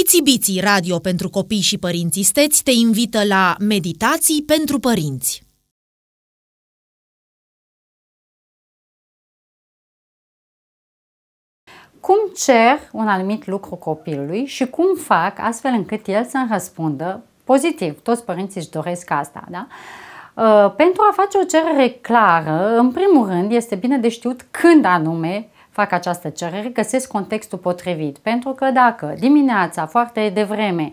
Itibiții Radio pentru copii și părinții steți te invită la Meditații pentru părinți. Cum cer un anumit lucru copilului și cum fac astfel încât el să-mi răspundă pozitiv? Toți părinții își doresc asta, da? Uh, pentru a face o cerere clară, în primul rând, este bine de știut când anume fac această cerere, găsesc contextul potrivit. Pentru că dacă dimineața, foarte devreme,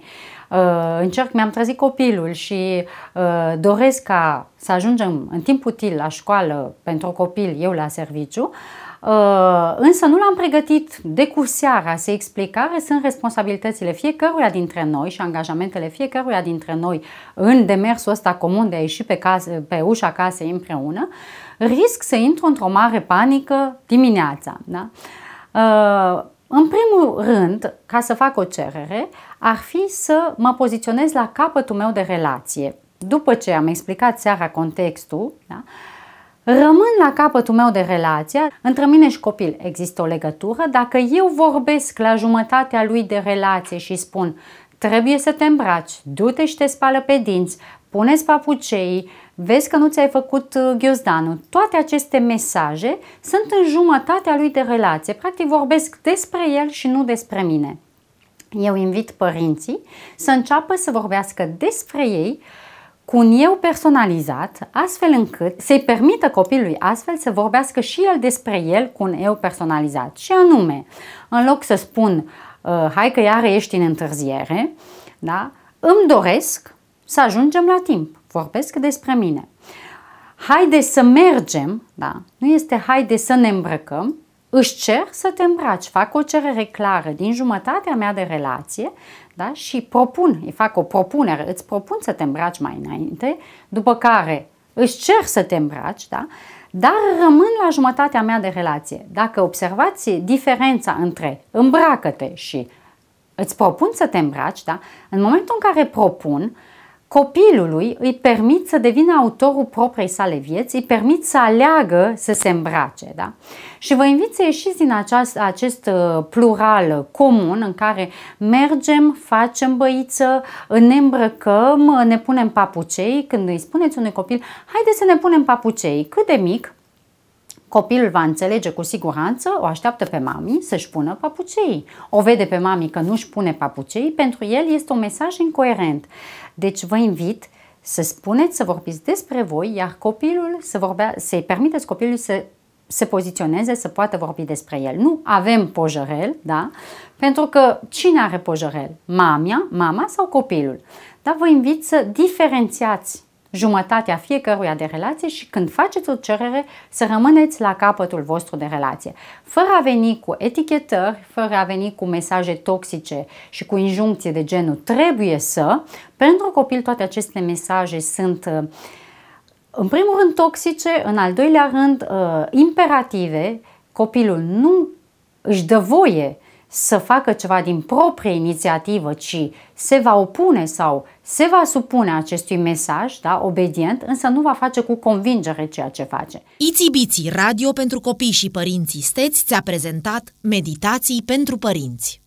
uh, încerc, mi-am trezit copilul și uh, doresc ca să ajungem în timp util la școală pentru copil, eu la serviciu, Uh, însă nu l-am pregătit de cu seara să explic care sunt responsabilitățile fiecăruia dintre noi și angajamentele fiecăruia dintre noi în demersul ăsta comun de a ieși pe, case, pe ușa casei împreună, risc să intru într-o mare panică dimineața. Da? Uh, în primul rând, ca să fac o cerere, ar fi să mă poziționez la capătul meu de relație. După ce am explicat seara contextul, da? Rămân la capătul meu de relația, între mine și copil există o legătură, dacă eu vorbesc la jumătatea lui de relație și spun trebuie să te îmbraci, du-te și te spală pe dinți, puneți papuceii, vezi că nu ți-ai făcut uh, ghiozdanul. Toate aceste mesaje sunt în jumătatea lui de relație. Practic vorbesc despre el și nu despre mine. Eu invit părinții să înceapă să vorbească despre ei cu un eu personalizat, astfel încât să-i permită copilului astfel să vorbească și el despre el cu un eu personalizat. Și anume, în loc să spun, uh, hai că iară ești în întârziere, da? îmi doresc să ajungem la timp, vorbesc despre mine. Haide să mergem, da? nu este haide să ne îmbrăcăm, își cer să te îmbraci, fac o cerere clară din jumătatea mea de relație da? și propun, îi fac o propunere, îți propun să te îmbraci mai înainte, după care își cer să te îmbraci, da? dar rămân la jumătatea mea de relație. Dacă observați diferența între îmbracă-te și îți propun să te îmbraci, da? în momentul în care propun, uh, copilului îi permit să devină autorul propriei sale vieți, îi permit să aleagă să se îmbrace. Da? Și vă invit să ieșiți din aceast, acest uh, plural comun în care mergem, facem băiță, ne îmbrăcăm, ne punem papucei. Când îi spuneți unui copil, haide să ne punem papucei, cât de mic, Copilul va înțelege cu siguranță, o așteaptă pe mami să-și pună papucei. O vede pe mami că nu-și pune papucei, pentru el este un mesaj incoerent. Deci vă invit să spuneți, să vorbiți despre voi, iar copilul să vorbea, să-i permiteți copilului să se poziționeze, să poată vorbi despre el. Nu avem pojărel, da? Pentru că cine are pojărel? Mamia, mama sau copilul? Dar vă invit să diferențiați jumătatea fiecăruia de relație și când faceți o cerere să rămâneți la capătul vostru de relație. Fără a veni cu etichetări, fără a veni cu mesaje toxice și cu injuncție de genul trebuie să, pentru copil toate aceste mesaje sunt uh, în primul rând toxice, în al doilea rând uh, imperative, copilul nu își dă voie să facă ceva din proprie inițiativă, ci se va opune sau se va supune acestui mesaj, da, obedient, însă nu va face cu convingere ceea ce face. Ițibiții, radio pentru copii și părinții steți, ți-a prezentat Meditații pentru părinți.